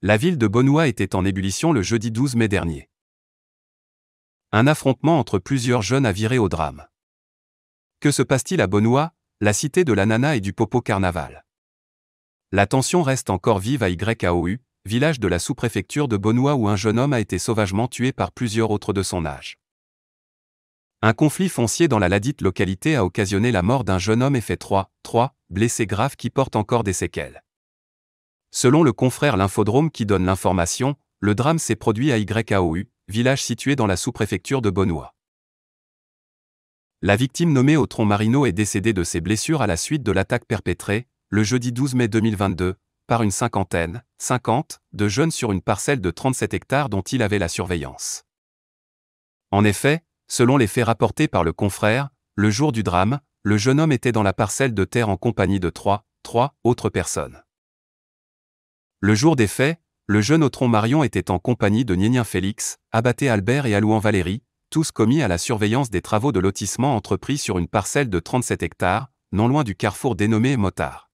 la ville de Bonnois était en ébullition le jeudi 12 mai dernier. Un affrontement entre plusieurs jeunes a viré au drame. Que se passe-t-il à Bonnois, la cité de l'ananas et du popo carnaval La tension reste encore vive à YAOU, village de la sous-préfecture de Bonnois où un jeune homme a été sauvagement tué par plusieurs autres de son âge. Un conflit foncier dans la ladite localité a occasionné la mort d'un jeune homme et fait 3, 3 blessés graves qui portent encore des séquelles. Selon le confrère L'Infodrome qui donne l'information, le drame s'est produit à YAOU, village situé dans la sous-préfecture de Bonnois. La victime nommée au tronc Marino est décédée de ses blessures à la suite de l'attaque perpétrée, le jeudi 12 mai 2022, par une cinquantaine, 50, de jeunes sur une parcelle de 37 hectares dont il avait la surveillance. En effet, selon les faits rapportés par le confrère, le jour du drame, le jeune homme était dans la parcelle de terre en compagnie de trois, trois autres personnes. Le jour des faits, le jeune Autron Marion était en compagnie de Nienien Félix, Abaté Albert et Alouan Valérie, tous commis à la surveillance des travaux de lotissement entrepris sur une parcelle de 37 hectares, non loin du carrefour dénommé Motard.